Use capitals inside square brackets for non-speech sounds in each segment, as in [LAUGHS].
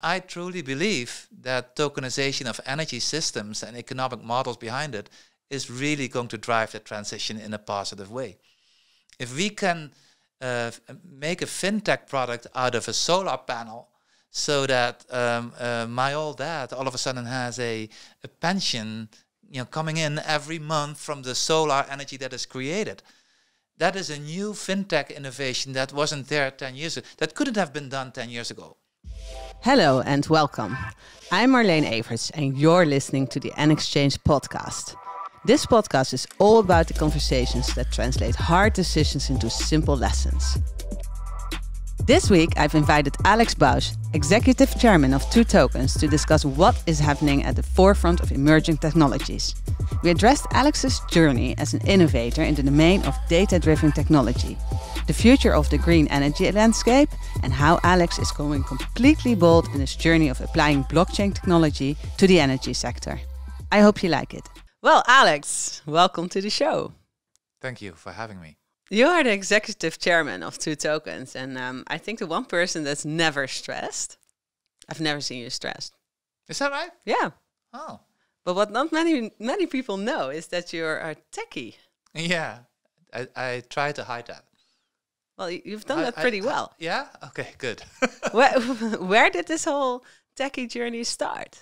I truly believe that tokenization of energy systems and economic models behind it is really going to drive the transition in a positive way. If we can uh, make a fintech product out of a solar panel so that um, uh, my old dad all of a sudden has a, a pension you know, coming in every month from the solar energy that is created. That is a new fintech innovation that wasn't there 10 years ago, that couldn't have been done 10 years ago. Hello and welcome. I'm Marlene Evers, and you're listening to the An Exchange podcast. This podcast is all about the conversations that translate hard decisions into simple lessons. This week, I've invited Alex Bausch, Executive Chairman of Two Tokens, to discuss what is happening at the forefront of emerging technologies. We addressed Alex's journey as an innovator in the domain of data driven technology, the future of the green energy landscape, and how Alex is going completely bold in his journey of applying blockchain technology to the energy sector. I hope you like it. Well, Alex, welcome to the show. Thank you for having me. You are the executive chairman of Two Tokens, and um, I think the one person that's never stressed. I've never seen you stressed. Is that right? Yeah. Oh. But what not many many people know is that you're a techie. Yeah, I, I try to hide that. Well, you've done I, that pretty I, well. yeah. Okay. Good. [LAUGHS] where [LAUGHS] where did this whole techie journey start?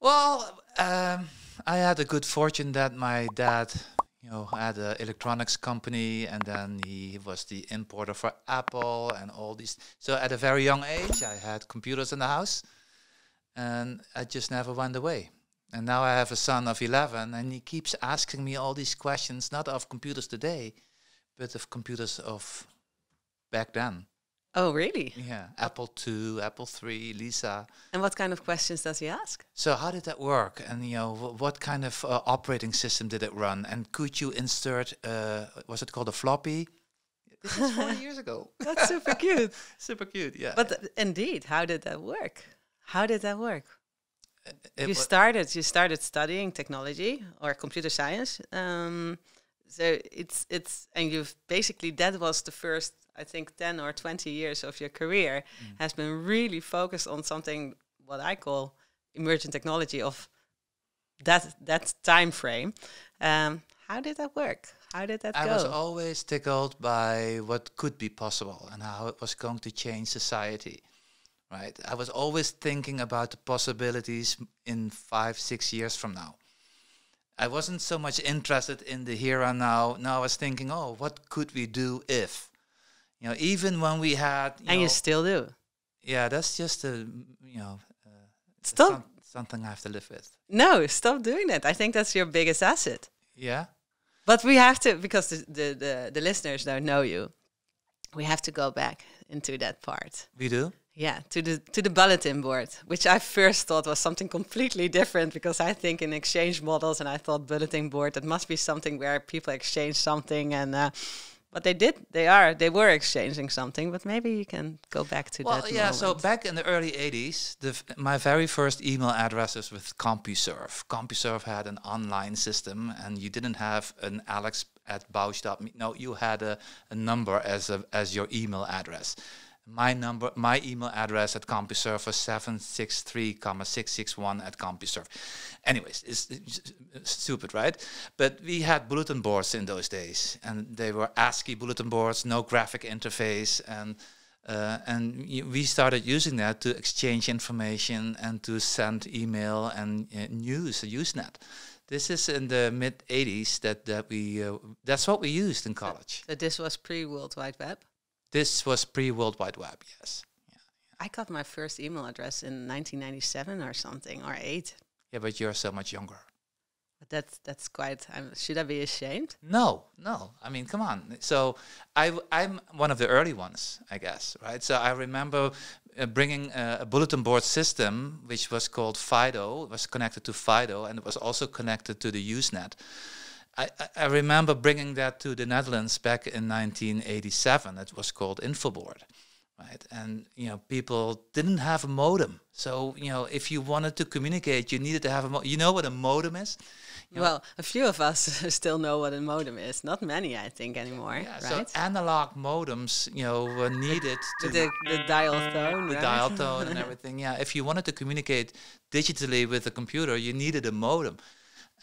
Well, um, I had a good fortune that my dad you know, had an electronics company, and then he was the importer for Apple and all these. So at a very young age, I had computers in the house, and I just never went away. And now I have a son of 11, and he keeps asking me all these questions, not of computers today, but of computers of back then. Oh, really? Yeah. Apple two, Apple three, Lisa. And what kind of questions does he ask? So how did that work? And you know, what kind of uh, operating system did it run? And could you insert? Uh, was it called a floppy? This is 40 [LAUGHS] years ago. That's super cute. [LAUGHS] super cute. Yeah. But yeah. Uh, indeed, how did that work? How did that work? Uh, it you started. You started studying technology or computer science. Um, so it's it's and you've basically that was the first I think 10 or 20 years of your career mm. has been really focused on something what I call emergent technology of that that time frame. Um, how did that work? How did that I go? I was always tickled by what could be possible and how it was going to change society. Right, I was always thinking about the possibilities in five, six years from now. I wasn't so much interested in the here and now. Now I was thinking, oh, what could we do if? you know, even when we had, you and know, you still do. Yeah, that's just a you know, uh, stop something I have to live with. No, stop doing that. I think that's your biggest asset. Yeah, but we have to because the the the, the listeners don't know you. We have to go back into that part. We do. Yeah, to the to the bulletin board, which I first thought was something completely different because I think in exchange models, and I thought bulletin board that must be something where people exchange something and. Uh, but they did. They are. They were exchanging something. But maybe you can go back to well, that. Well, yeah. Moment. So back in the early '80s, the, my very first email address was with CompuServe. CompuServe had an online system, and you didn't have an Alex at Bausch.me. No, you had a, a number as a, as your email address my number, my email address at CompuServe 763, 661 at CompuServe. Anyways, it's, it's stupid, right? But we had bulletin boards in those days, and they were ASCII bulletin boards, no graphic interface, and uh, and we started using that to exchange information and to send email and uh, news, uh, Usenet. This is in the mid '80s that that we uh, that's what we used in college. So this was pre World Wide Web. This was pre World Wide Web, yes. I got my first email address in 1997 or something, or eight. Yeah, but you're so much younger. That's that's quite. Um, should I be ashamed? No, no. I mean, come on. So I I'm one of the early ones, I guess, right? So I remember uh, bringing uh, a bulletin board system, which was called Fido, it was connected to Fido, and it was also connected to the Usenet. I, I remember bringing that to the Netherlands back in 1987. It was called Infoboard, right? And you know, people didn't have a modem, so you know, if you wanted to communicate, you needed to have a modem. You know what a modem is? You well, know? a few of us [LAUGHS] still know what a modem is. Not many, I think, anymore. Yeah, right? so analog modems, you know, were needed [LAUGHS] to the, the dial mm, tone, the right? dial tone, and [LAUGHS] everything. Yeah, if you wanted to communicate digitally with a computer, you needed a modem.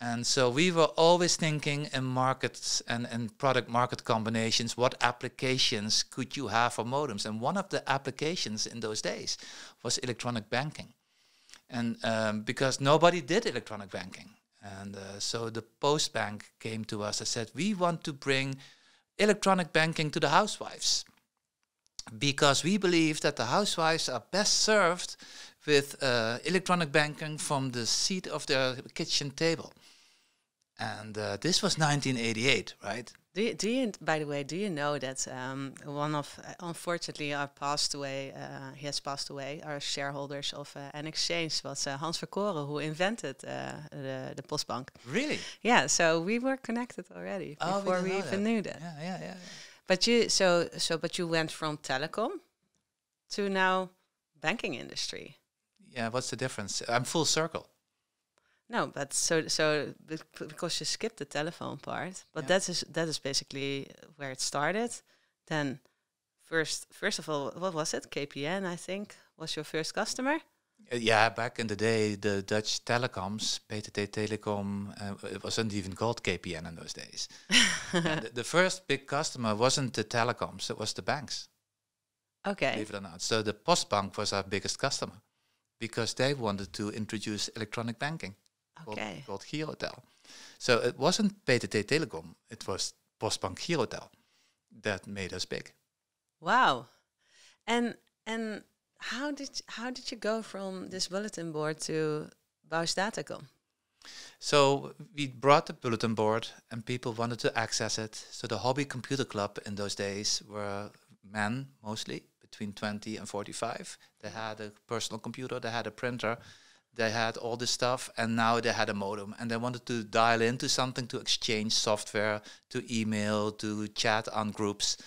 And so we were always thinking in markets and, and product market combinations, what applications could you have for modems? And one of the applications in those days was electronic banking. And um, because nobody did electronic banking. And uh, so the post bank came to us and said, we want to bring electronic banking to the housewives because we believe that the housewives are best served with uh, electronic banking from the seat of their kitchen table. And uh, this was 1988, right? Do you, do you, by the way, do you know that um, one of, uh, unfortunately, our passed away, uh, he has passed away, our shareholders of uh, An Exchange was uh, Hans Verkoren who invented uh, the, the Postbank. Really? Yeah, so we were connected already oh, before we, we even that. knew that. Yeah, yeah, yeah, yeah. But you, so, so, but you went from telecom to now banking industry yeah, what's the difference? I'm full circle. No, but so so because you skipped the telephone part, but yeah. that is that is basically where it started. Then, first first of all, what was it? KPN, I think, was your first customer. Uh, yeah, back in the day, the Dutch telecoms, PTT Telecom, uh, it wasn't even called KPN in those days. [LAUGHS] the, the, first big customer wasn't the telecoms; it was the banks. Okay. Believe it or not, so the Postbank was our biggest customer because they wanted to introduce electronic banking okay. called, called Girotel. So it wasn't PTT Telecom, it was Postbank Girotel that made us big. Wow. And and how did how did you go from this bulletin board to Bausch Datacom? So we brought the bulletin board and people wanted to access it. So the hobby computer club in those days were men mostly between 20 and 45. They had a personal computer, they had a printer, they had all this stuff, and now they had a modem. And they wanted to dial into something to exchange software, to email, to chat on groups.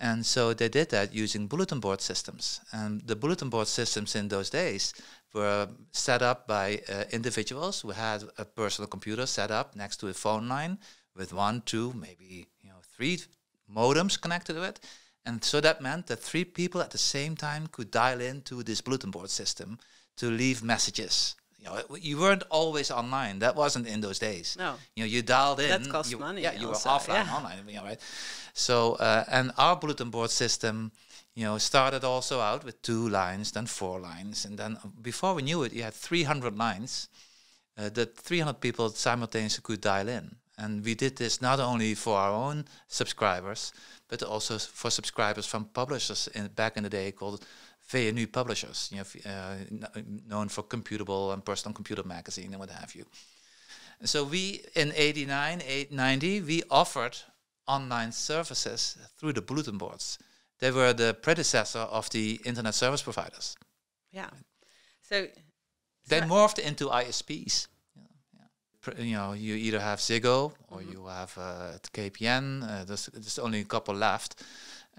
And so they did that using bulletin board systems. And the bulletin board systems in those days were set up by uh, individuals who had a personal computer set up next to a phone line with one, two, maybe you know three modems connected to it. And so that meant that three people at the same time could dial into this bulletin board system to leave messages. You know, you weren't always online. That wasn't in those days. No. You know, you dialed in. That cost you, money. Yeah, you also, were offline, yeah. online. You know, right? So, uh, and our bulletin board system, you know, started also out with two lines, then four lines, and then uh, before we knew it, you had 300 lines uh, that 300 people simultaneously could dial in. And we did this not only for our own subscribers, but also for subscribers from publishers in, back in the day called VNU Publishers, you know, uh, known for Computable and Personal Computer Magazine and what have you. so we, in 89, 890, we offered online services through the bulletin boards. They were the predecessor of the internet service providers. Yeah. So, so they morphed into ISPs you know you either have Ziggo or mm-hmm. you have uh, KPN. Uh, there's, there's only a couple left.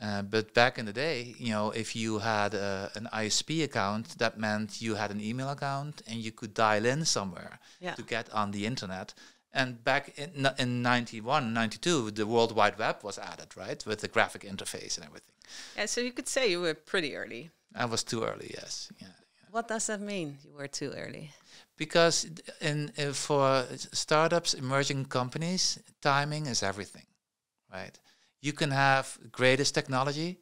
Uh, but back in the day, you know, if you had uh, an ISP account, that meant you had an email account and you could dial in somewhere yeah. to get on the internet. And back in, in 91, 92, the World Wide Web was added, right? With the graphic interface and everything. Yeah, so you could say you were pretty early. I was too early, yes. Yeah, yeah. What does that mean, you were too early? because in, in, uh, for startups, emerging companies, timing is everything, right? You can have greatest technology,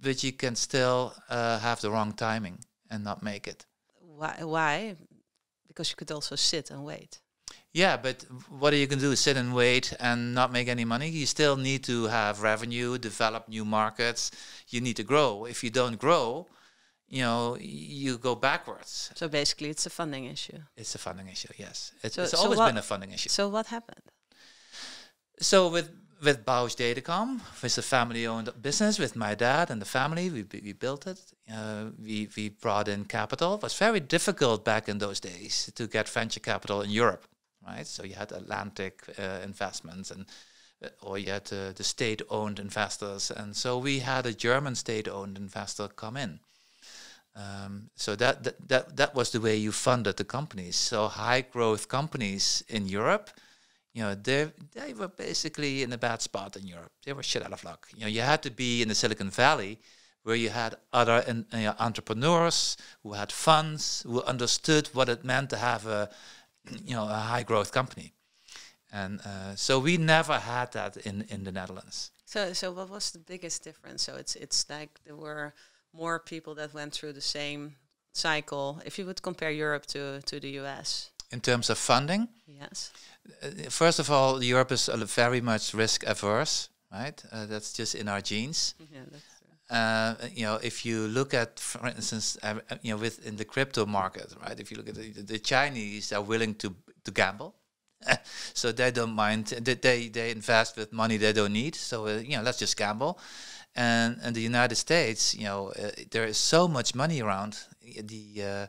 but you can still uh, have the wrong timing and not make it. Why? Why? Because you could also sit and wait. Yeah, but what are you going to do? Sit and wait and not make any money? You still need to have revenue, develop new markets. You need to grow. If you don't grow, you know, you go backwards. So basically, it's a funding issue. It's a funding issue. Yes, it's, so, it's so always what, been a funding issue. So what happened? So with with Bausch Datacom, it's a family-owned business with my dad and the family. We, we built it. Uh, we we brought in capital. It was very difficult back in those days to get venture capital in Europe, right? So you had Atlantic uh, investments and uh, or you had uh, the state-owned investors, and so we had a German state-owned investor come in um, so that, that that that was the way you funded the companies. So high growth companies in Europe, you know, they they were basically in a bad spot in Europe. They were shit out of luck. You know, you had to be in the Silicon Valley, where you had other in, entrepreneurs who had funds, who understood what it meant to have a [CLEARS THROAT] you know a high growth company, and uh, so we never had that in in the Netherlands. So so what was the biggest difference? So it's it's like there were more people that went through the same cycle if you would compare Europe to, to the US? In terms of funding? Yes. Uh, first of all, Europe is very much risk averse, right? Uh, that's just in our genes. Yeah, uh, you know, if you look at, for instance, uh, uh you know, within in the crypto market, right? If you look at the, the Chinese, are willing to to gamble, [LAUGHS] so they don't mind. They they invest with money they don't need. So uh, you know, let's just gamble. And in the United States, you know, uh, there is so much money around. Eh, the uh,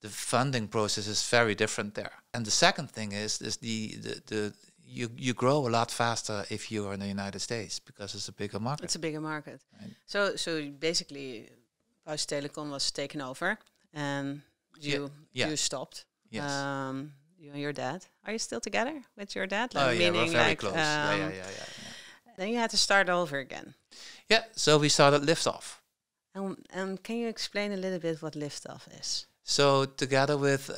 the funding process is very different there. And the second thing is is the, the, the you you grow a lot faster if you are in the United States because it's a bigger market. It's a bigger market. Right. So so basically, Bausch Telecom was taken over, and you yeah. you stopped. Yes. Um, you and your dad are you still together with your dad? Like, oh yeah, meaning we're very like, close. Um, yeah, yeah, yeah, yeah, Then you had to start over again. Yeah, so we started Liftoff. And um, um, can you explain a little bit what Liftoff is? So, together with uh,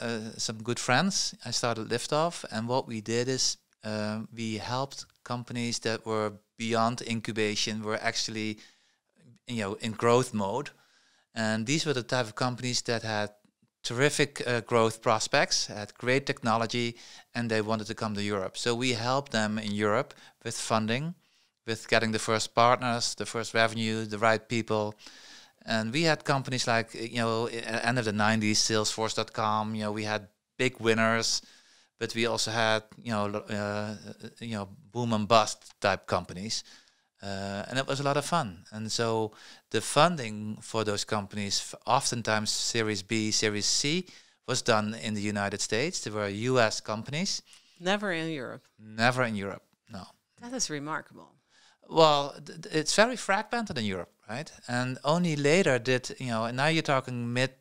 uh, some good friends, I started Liftoff. And what we did is uh, we helped companies that were beyond incubation, were actually you know, in growth mode. And these were the type of companies that had terrific uh, growth prospects, had great technology, and they wanted to come to Europe. So we helped them in Europe with funding with getting the first partners, the first revenue, the right people. And we had companies like, you know, end of the 90s, Salesforce.com, you know, we had big winners, but we also had, you know, uh, you know, boom and bust type companies. Uh, and it was a lot of fun. And so the funding for those companies, oftentimes Series B, Series C, was done in the United States. They were US companies. Never in Europe. Never in Europe, no. That is remarkable. Well, it's very fragmented in Europe, right? And only later did you know. And now you're talking mid,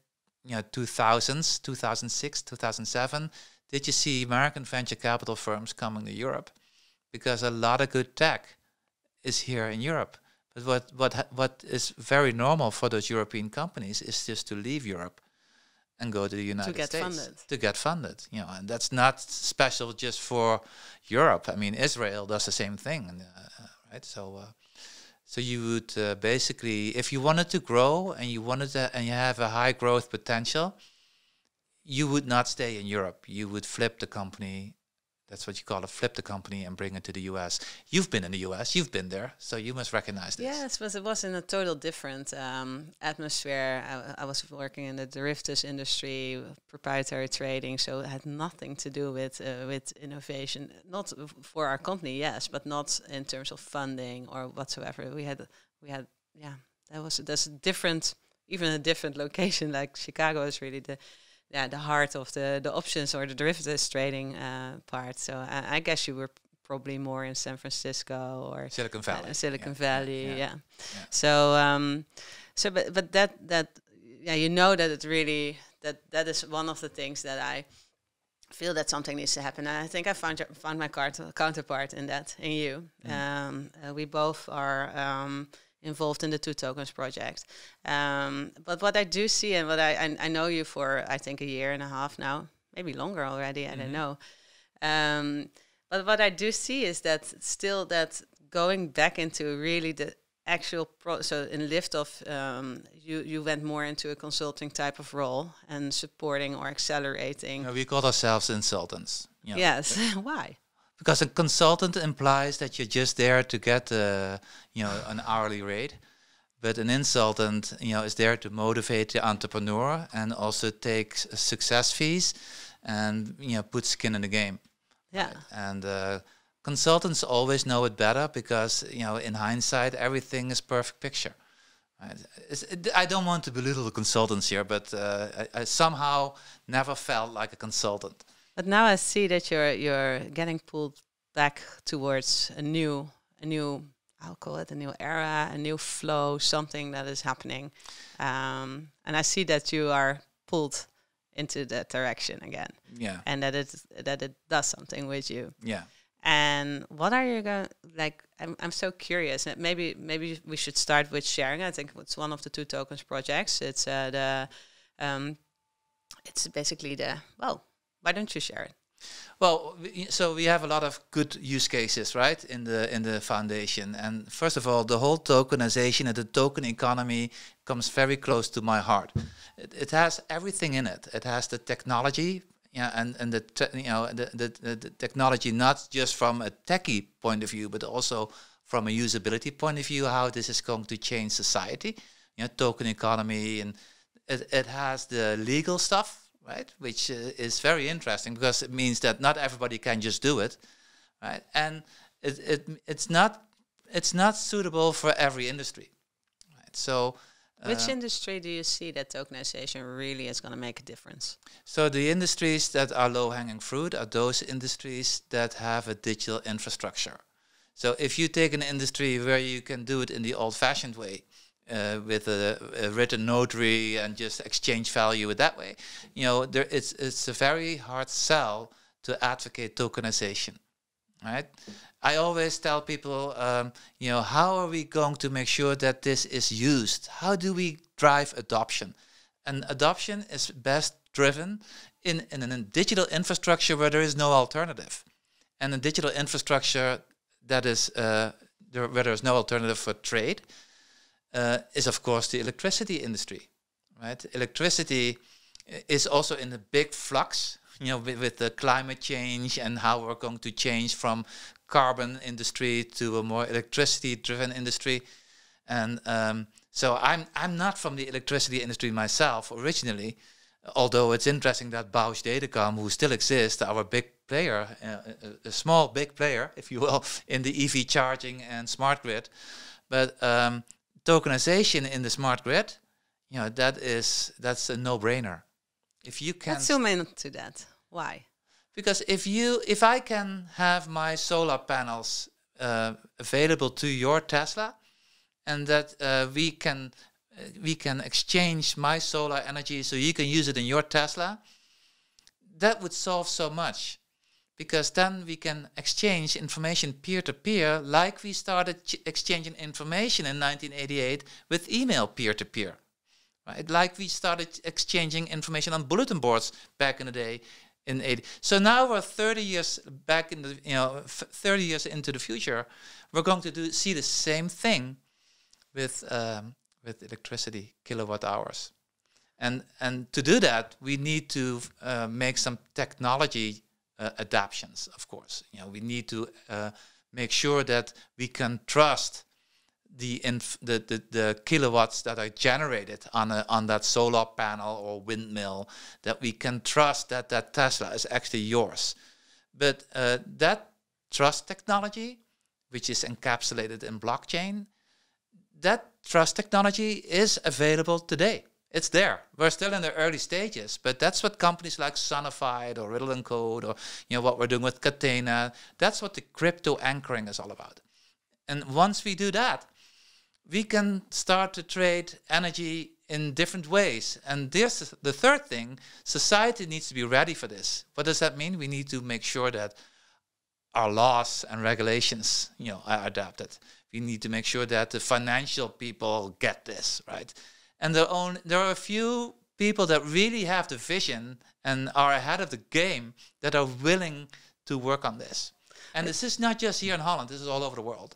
you know, two thousands, two thousand six, two thousand seven. Did you see American venture capital firms coming to Europe? Because a lot of good tech is here in Europe. But what what what is very normal for those European companies is just to leave Europe and go to the United to get States funded. to get funded. You know, and that's not special just for Europe. I mean, Israel does the same thing. And, uh, right? So, uh, so you would uh, basically, if you wanted to grow and you wanted to, and you have a high growth potential, you would not stay in Europe. You would flip the company that's what you call a flip the company and bring it to the US. You've been in the US, you've been there, so you must recognize this. Yes, but it was in a total different um, atmosphere. I, I, was working in the derivatives industry, proprietary trading, so it had nothing to do with uh, with innovation. Not for our company, yes, but not in terms of funding or whatsoever. We had we had yeah, that was that's different even a different location like Chicago is really the yeah, the heart of the, the options or the derivatives trading uh, part. So I, I, guess you were probably more in San Francisco or Silicon uh, Valley. Uh, Silicon yeah. Valley, yeah. yeah. yeah. So, um, so but but that that yeah, you know that it really that that is one of the things that I feel that something needs to happen. And I think I found found my counterpart in that in you. Mm. Um, uh, we both are. Um, involved in the Two Tokens project. Um, but what I do see, and what I, I, I know you for I think a year and a half now, maybe longer already. I mm -hmm. don't mm-hmm. know. Um, but what I do see is that still that going back into really the actual pro so in lift um, you you went more into a consulting type of role and supporting or accelerating we call ourselves consultants yeah. yes [LAUGHS] why because a consultant implies that you're just there to get uh, you know an hourly rate but an consultant you know is there to motivate the entrepreneur and also take success fees and you know put skin in the game yeah right? and uh, consultants always know it better because you know in hindsight everything is perfect picture I don't want to belittle the consultants here, but uh, I, I somehow never felt like a consultant. But now I see that you're you're getting pulled back towards a new a new I'll call it a new era, a new flow, something that is happening, um, and I see that you are pulled into that direction again. Yeah, and that it that it does something with you. Yeah. And what are you going like? I'm I'm so curious. Maybe maybe we should start with sharing. I think it's one of the two tokens projects. It's uh, the um, it's basically the well why don't you share it? Well, so we have a lot of good use cases, right, in the in the foundation. And first of all, the whole tokenization and the token economy comes very close to my heart. It, it has everything in it. It has the technology, yeah, and and the you know the, the the technology not just from a techie point of view, but also from a usability point of view, how this is going to change society. You know, token economy, and it, it has the legal stuff right? Which uh, is very interesting because it means that not everybody can just do it, right? And it, it it's not it's not suitable for every industry, right? So. Uh, Which industry do you see that tokenization really is going to make a difference? So the industries that are low-hanging fruit are those industries that have a digital infrastructure. So if you take an industry where you can do it in the old-fashioned way, uh, with a, a, written notary and just exchange value it that way. You know, there, it's it's a very hard sell to advocate tokenization, right? I always tell people, um, you know, how are we going to make sure that this is used? How do we drive adoption? And adoption is best driven in, in a digital infrastructure where there is no alternative, and a digital infrastructure that is uh, there, where there is no alternative for trade uh, is of course the electricity industry, right? Electricity uh, is also in a big flux, you know, with, with the climate change and how we're going to change from carbon industry to a more electricity-driven industry, and um, so I'm I'm not from the electricity industry myself originally, although it's interesting that Bausch Datacom, who still exists, our big player, uh, uh a, small big player, if you will, [LAUGHS] in the EV charging and smart grid. But um, tokenization in the smart grid, you know, that is that's a no-brainer. If you can Let's zoom in to that. Why? Because if you if I can have my solar panels uh, available to your Tesla, and that uh, we can uh, we can exchange my solar energy so you can use it in your Tesla, that would solve so much because then we can exchange information peer to peer, like we started ch- exchanging information in 1988 with email peer to peer. Right? Like we started exchanging information on bulletin boards back in the day in 80. So now we're 30 years back in the you know 30 years into the future, we're going to do see the same thing with um, with electricity kilowatt hours, and and to do that we need to uh, make some technology uh, of course. You know, we need to uh, make sure that we can trust the, the, the, the, kilowatts that are generated on, a, on that solar panel or windmill, that we can trust that that Tesla is actually yours. But uh, that trust technology, which is encapsulated in blockchain, that trust technology is available today it's there. We're still in the early stages, but that's what companies like Sonified or Riddle and Code or you know what we're doing with Catena. That's what the crypto anchoring is all about. And once we do that, we can start to trade energy in different ways. And this the third thing, society needs to be ready for this. What does that mean? We need to make sure that our laws and regulations, you know, are adapted. We need to make sure that the financial people get this, right? and there there are a few people that really have the vision and are ahead of the game that are willing to work on this. And this is not just here in Holland; this is all over the world.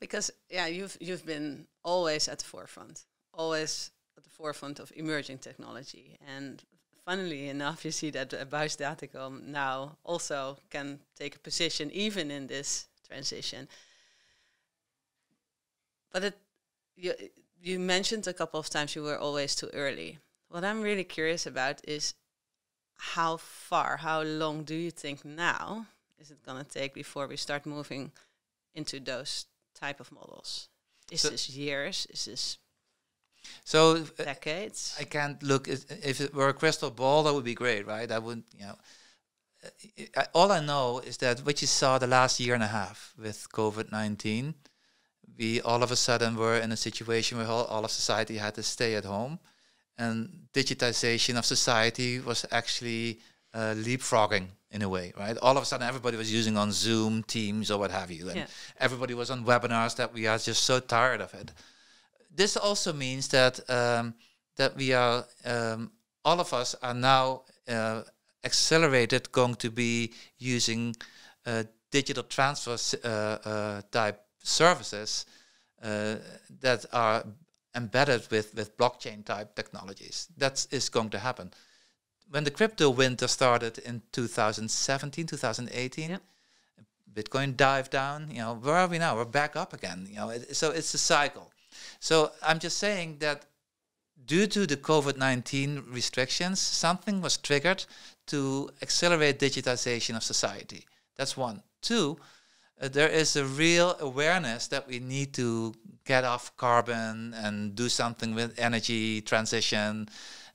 Because yeah, you've you've been always at the forefront, always at the forefront of emerging technology. And funnily enough, you see that uh, Datacom now also can take a position even in this transition. But it, you, you mentioned a couple of times you were always too early. What I'm really curious about is how far, how long do you think now is it going to take before we start moving into those type of models? Is so this years? Is this so uh, decades? I can't look. If it were a crystal ball, that would be great, right? I wouldn't, you know. Uh, all I know is that what you saw the last year and a half with COVID 19 we all of a sudden were in a situation where all, of society had to stay at home, and digitization of society was actually uh, leapfrogging in a way, right? All of a sudden, everybody was using on Zoom, Teams, or what have you, and yeah. everybody was on webinars that we are just so tired of it. This also means that um, that we are um, all of us are now uh, accelerated going to be using uh, digital transfer uh, uh, type services uh, that are embedded with, with blockchain type technologies. That is going to happen. When the crypto winter started in 2017, 2018, yep. Bitcoin dived down. You know, where are we now? We're back up again. You know, it, so it's a cycle. So I'm just saying that due to the COVID-19 restrictions, something was triggered to accelerate digitization of society. That's one. Two, uh, there is a real awareness that we need to get off carbon and do something with energy transition.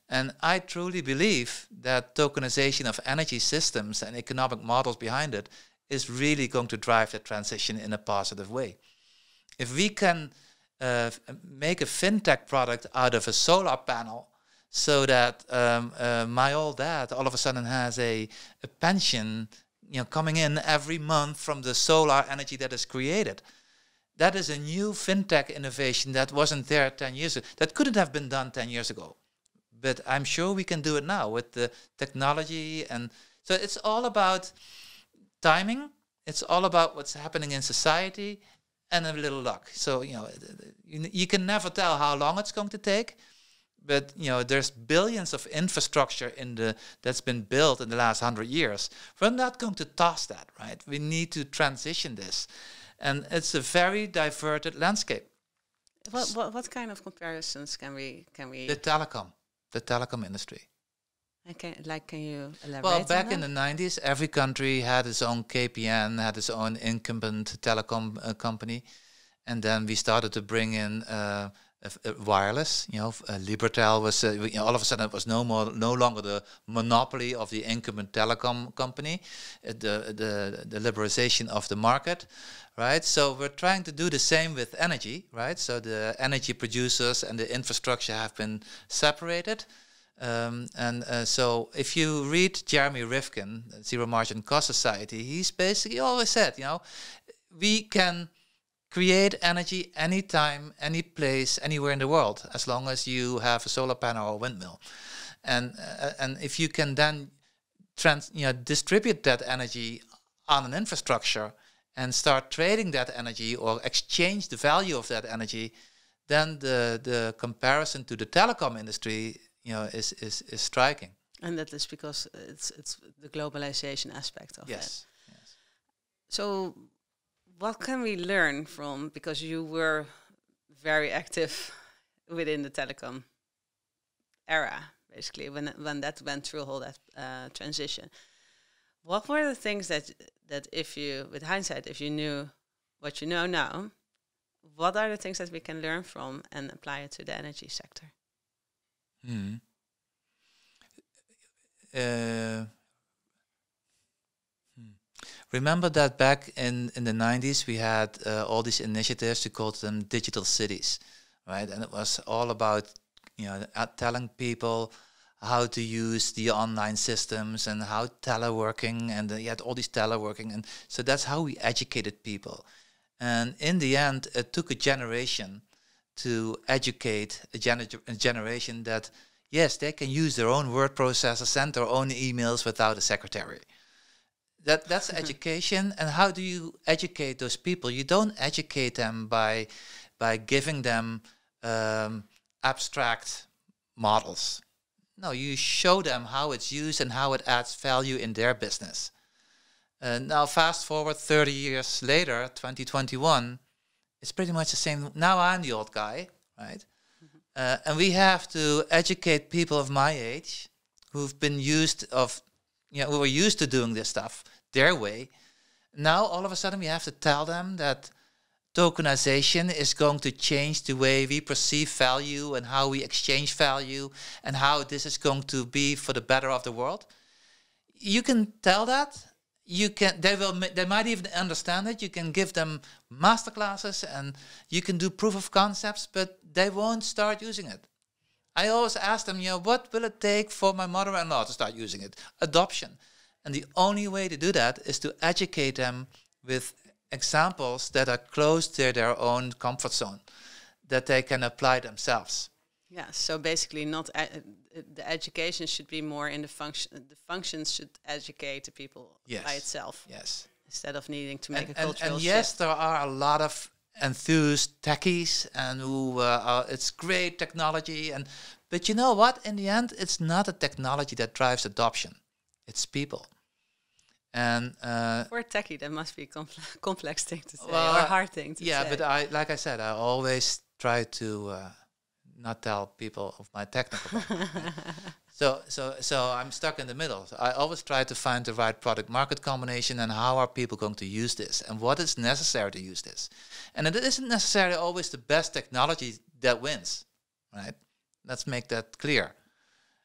And I truly believe that tokenization of energy systems and economic models behind it is really going to drive the transition in a positive way. If we can uh, make a fintech product out of a solar panel so that um, uh, my old dad all of a sudden has a, a pension you know, coming in every month from the solar energy that is created. That is a new fintech innovation that wasn't there 10 years ago. That couldn't have been done 10 years ago. But I'm sure we can do it now with the technology. And so it's all about timing, it's all about what's happening in society and a little luck. So, you know, you, you can never tell how long it's going to take, but you know there's billions of infrastructure in the that's been built in the last hundred years. We're not going to toss that, right? We need to transition this, and it's a very diverted landscape. What, what, what kind of comparisons can we can we? The telecom, the telecom industry. Okay, like can you elaborate? Well, back in the 90s, every country had its own KPN, had its own incumbent telecom uh, company, and then we started to bring in. Uh, uh, wireless. You know, uh, Libertel was uh, you know, all of a sudden it was no more, no longer the monopoly of the incumbent telecom company. the the the liberalization of the market, right? So we're trying to do the same with energy, right? So the energy producers and the infrastructure have been separated. Um, and uh, so, if you read Jeremy Rifkin, Zero Margin Cost Society, he's basically always said, you know, we can create energy anytime, any place, anywhere in the world, as long as you have a solar panel or windmill. And uh, and if you can then trans, you know, distribute that energy on an infrastructure and start trading that energy or exchange the value of that energy, then the the comparison to the telecom industry, you know, is is, is striking. And that is because it's it's the globalization aspect of yes. it. Yes. So what can we learn from because you were very active within the telecom era, basically when when that went through all that uh, transition. What were the things that that if you, with hindsight, if you knew what you know now, what are the things that we can learn from and apply it to the energy sector? Mm. Uh, Remember that back in, in the 90s, we had uh, all these initiatives, we called them digital cities, right? And it was all about, you know, telling people how to use the online systems and how teleworking, and uh, you had all these teleworking. And so that's how we educated people. And in the end, it took a generation to educate a, gener- a generation that, yes, they can use their own word processor, send their own emails without a secretary that that's mm-hmm. education and how do you educate those people you don't educate them by by giving them um, abstract models no you show them how it's used and how it adds value in their business uh, now fast forward 30 years later 2021 it's pretty much the same now i'm the old guy right mm -hmm. uh, and we have to educate people of my age who've been used of you know, we were used to doing this stuff their way. Now all of a sudden we have to tell them that tokenization is going to change the way we perceive value and how we exchange value and how this is going to be for the better of the world. You can tell that. You can. They will. They might even understand it. You can give them master classes and you can do proof of concepts, but they won't start using it. I always ask them, you know, what will it take for my mother in law to start using it? Adoption. And the only way to do that is to educate them with examples that are close to their own comfort zone that they can apply themselves. Yeah, so basically, not uh, the education should be more in the function. The functions should educate the people yes. by itself. Yes. Instead of needing to make and, a cultural. And, and yes, shift. there are a lot of enthused techies and who uh, are, it's great technology and but you know what in the end it's not a technology that drives adoption it's people and uh, for techie that must be a complex, [LAUGHS] complex thing to say well, or hard thing to yeah, say. but I like I said I always try to uh, not tell people of my technical [LAUGHS] So, so, so I'm stuck in the middle. I always try to find the right product market combination and how are people going to use this and what is necessary to use this. And it isn't necessarily always the best technology that wins, right? Let's make that clear.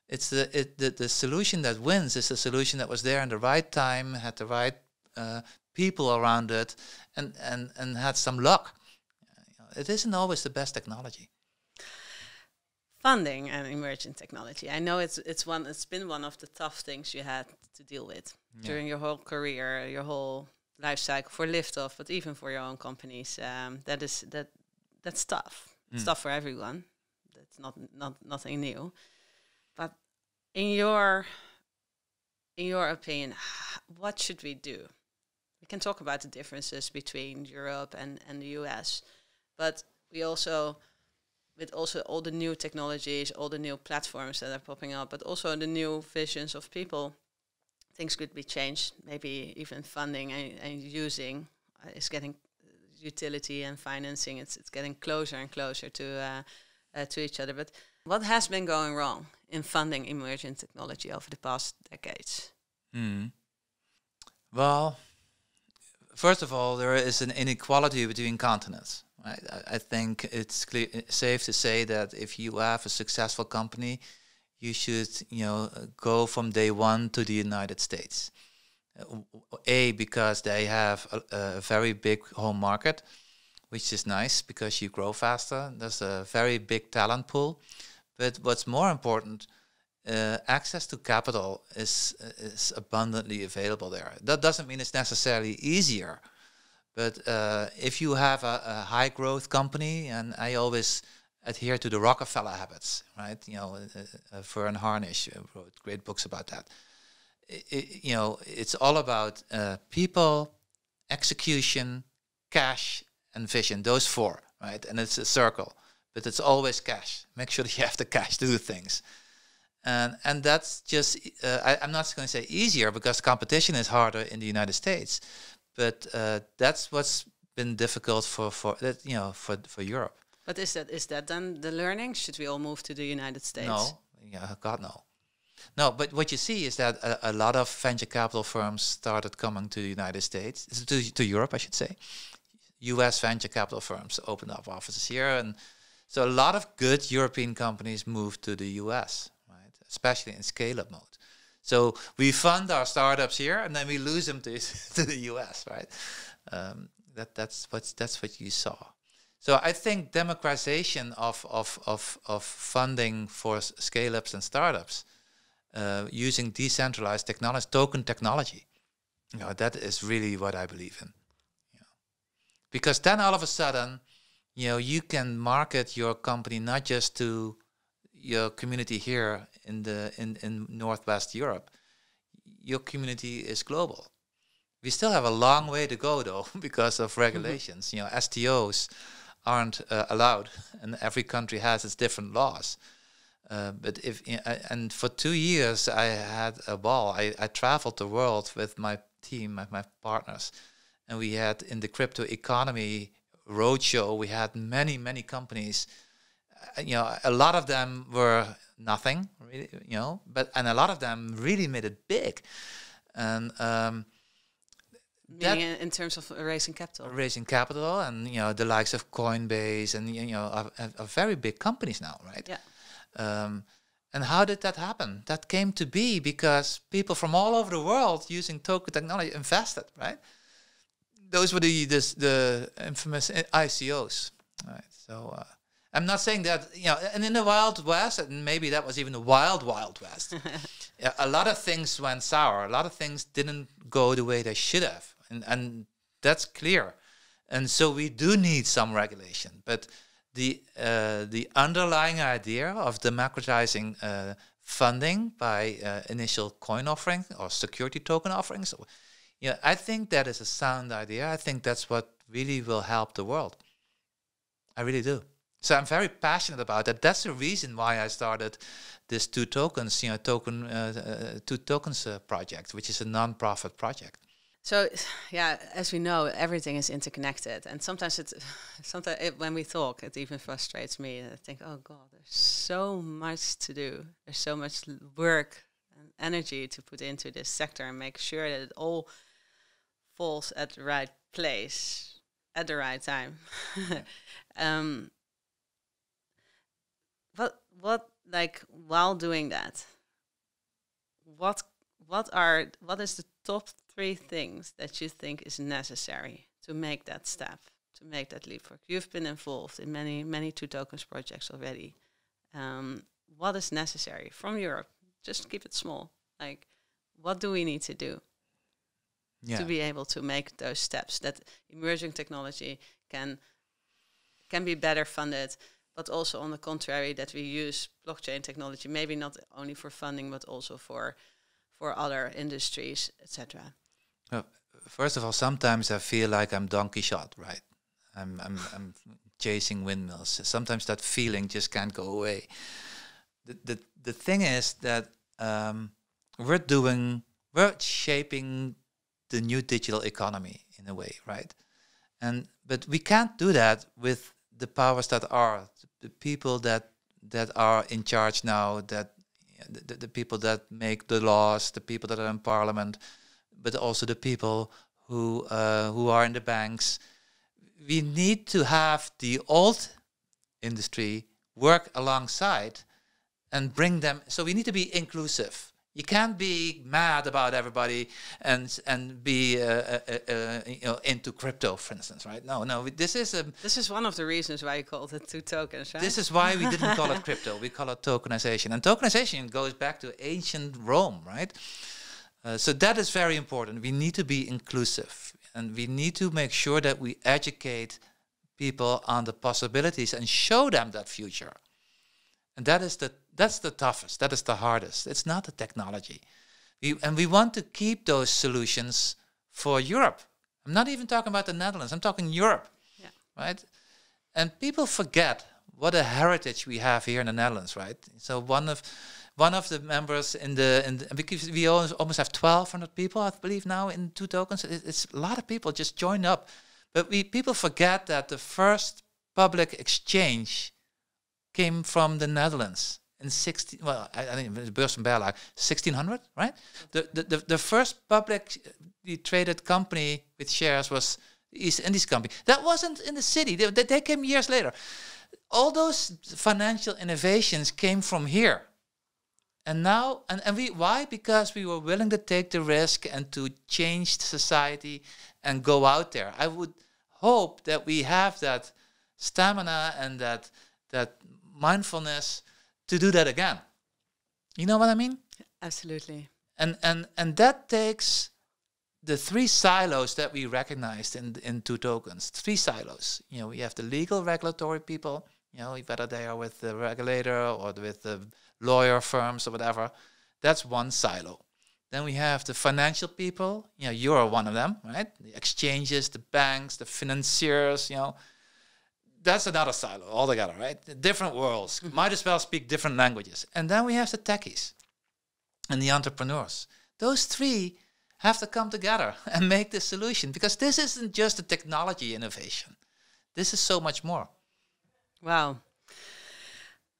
It's the, it, the, the solution that wins is the solution that was there in the right time, had the right uh, people around it, and, and, and had some luck. It isn't always the best technology funding and emerging technology. I know it's it's one it's been one of the tough things you had to deal with yeah. during your whole career, your whole life cycle for liftoff, but even for your own companies. Um, that is that that's tough. Mm. It's tough for everyone. That's not not nothing new. But in your in your opinion, what should we do? We can talk about the differences between Europe and, and the US, but we also with also all the new technologies, all the new platforms that are popping up, but also the new visions of people, things could be changed. Maybe even funding and, and using uh, is getting uh, utility and financing. It's it's getting closer and closer to uh, uh, to each other. But what has been going wrong in funding emerging technology over the past decades? Mm. Well, first of all, there is an inequality between continents. I, I think it's clear, safe to say that if you have a successful company, you should you know go from day one to the United States. Uh, a because they have a, a very big home market, which is nice because you grow faster. There's a very big talent pool, but what's more important, uh, access to capital is is abundantly available there. That doesn't mean it's necessarily easier but uh, if you have a, a, high growth company, and I always adhere to the Rockefeller habits, right? You know, uh, uh, Vern Harnish uh, wrote great books about that. It, it, you know, it's all about uh, people, execution, cash, and vision. Those four, right? And it's a circle, but it's always cash. Make sure that [LAUGHS] you have the cash to do things. And, and that's just, uh, I, I'm not going to say easier because competition is harder in the United States but uh, that's what's been difficult for for that you know for for Europe. But is that is that then the learning? Should we all move to the United States? No, yeah, God no. No, but what you see is that a, a, lot of venture capital firms started coming to the United States, to, to Europe, I should say. U.S. venture capital firms opened up offices here, and so a lot of good European companies moved to the U.S., right? Especially in scale-up mode. So we fund our startups here, and then we lose them to [LAUGHS] to the U.S. Right? Um, that that's what that's what you saw. So I think democratization of of of of funding for scale ups and startups uh, using decentralized technology, token technology. You know, that is really what I believe in. You know. Because then all of a sudden, you know, you can market your company not just to your community here in the in, in Northwest Europe, your community is global. We still have a long way to go though [LAUGHS] because of mm-hmm. regulations. Mm-hmm. You know, STOs aren't uh, allowed, and every country has its different laws. Uh, but if uh, and for two years I had a ball. I, I traveled the world with my team, my, my partners, and we had in the crypto economy roadshow. We had many many companies uh, you know, a lot of them were nothing, really, you know, but and a lot of them really made it big, and. Um, that, in terms of raising capital, raising capital, and you know the likes of Coinbase and you know are, are very big companies now, right? Yeah. Um, and how did that happen? That came to be because people from all over the world using token technology invested, right? Those were the this, the infamous ICOs, right? So uh, I'm not saying that you know. And in the Wild West, and maybe that was even the Wild Wild West. [LAUGHS] a lot of things went sour. A lot of things didn't go the way they should have, and and that's clear. And so we do need some regulation, but the uh, the underlying idea of democratizing uh, funding by uh, initial coin offering or security token offerings, you know, I think that is a sound idea. I think that's what really will help the world. I really do. So I'm very passionate about that. That's the reason why I started this two tokens, you know, token uh, uh, two tokens uh, project, which is a non-profit project. So, yeah, as we know, everything is interconnected, and sometimes it, [SIGHS] sometimes it, when we talk, it even frustrates me. I think, oh God, there's so much to do. There's so much work and energy to put into this sector and make sure that it all falls at the right place at the right time. [LAUGHS] um, what like while doing that what what are what is the top three things that you think is necessary to make that step to make that leap For you've been involved in many many two tokens projects already um, what is necessary from europe just keep it small like what do we need to do yeah. to be able to make those steps that emerging technology can can be better funded but also on the contrary that we use blockchain technology maybe not only for funding but also for for other industries etc well, first of all sometimes i feel like i'm don quixote right i'm i'm, I'm chasing windmills sometimes that feeling just can't go away the the, the thing is that um, we're doing we're shaping the new digital economy in a way right and but we can't do that with the powers that are the people that that are in charge now, that the, the people that make the laws, the people that are in parliament, but also the people who uh, who are in the banks. We need to have the old industry work alongside and bring them. So we need to be inclusive. You can't be mad about everybody and and be uh, uh, uh, uh you know, into crypto, for instance, right? No, no. This is a this is one of the reasons why you called it two tokens. Right? This is why we didn't call it [LAUGHS] crypto. We call it tokenization, and tokenization goes back to ancient Rome, right? Uh, so that is very important. We need to be inclusive, and we need to make sure that we educate people on the possibilities and show them that future, and that is the that's the toughest. That is the hardest. It's not the technology. We, and we want to keep those solutions for Europe. I'm not even talking about the Netherlands. I'm talking Europe, yeah. right? And people forget what a heritage we have here in the Netherlands, right? So one of one of the members in the in the, because we almost have 1,200 people, I believe now in two tokens. It's a lot of people just joined up, but we people forget that the first public exchange came from the Netherlands in 16 well I, I think it was Börsenberg 1600 right the, the, the the first publicly traded company with shares was East Indies Company that wasn't in the city they, they came years later all those financial innovations came from here and now and, and we why because we were willing to take the risk and to change society and go out there i would hope that we have that stamina and that that mindfulness to do that again. You know what I mean? Absolutely. And and and that takes the three silos that we recognized in in two tokens. Three silos. You know, we have the legal regulatory people. You know, whether they are with the regulator or with the lawyer firms or whatever. That's one silo. Then we have the financial people. You know, you are one of them, right? The exchanges, the banks, the financiers. You know, that's another silo altogether, right? Different worlds mm-hmm. might as well speak different languages. And then we have the techies and the entrepreneurs. Those three have to come together [LAUGHS] and make this solution because this isn't just a technology innovation. This is so much more. Wow.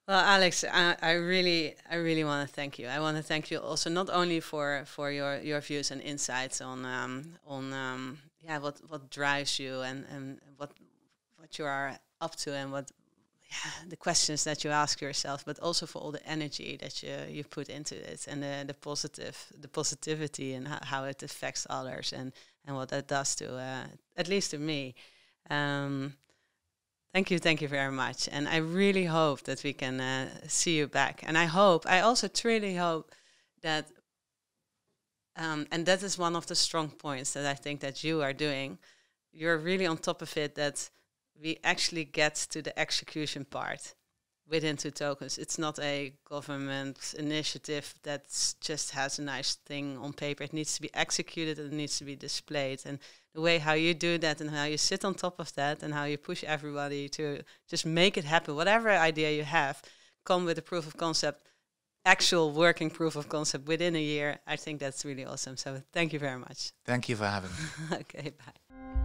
Well, Alex, I, I really, I really want to thank you. I want to thank you also not only for for your, your views and insights on um, on um, yeah what, what drives you and, and what what you are up to and what yeah, the questions that you ask yourself, but also for all the energy that you you put into it and the, the positive the positivity and how it affects others and and what that does to uh, at least to me. Um, Thank you, thank you very much. And I really hope that we can uh, see you back. And I hope, I also truly hope that, um, and that is one of the strong points that I think that you are doing. You're really on top of it. That we actually get to the execution part within two tokens. It's not a government initiative that just has a nice thing on paper. It needs to be executed and it needs to be displayed. And the way how you do that and how you sit on top of that and how you push everybody to just make it happen, whatever idea you have, come with a proof of concept, actual working proof of concept within a year. I think that's really awesome. So thank you very much. Thank you for having me. [LAUGHS] okay, bye.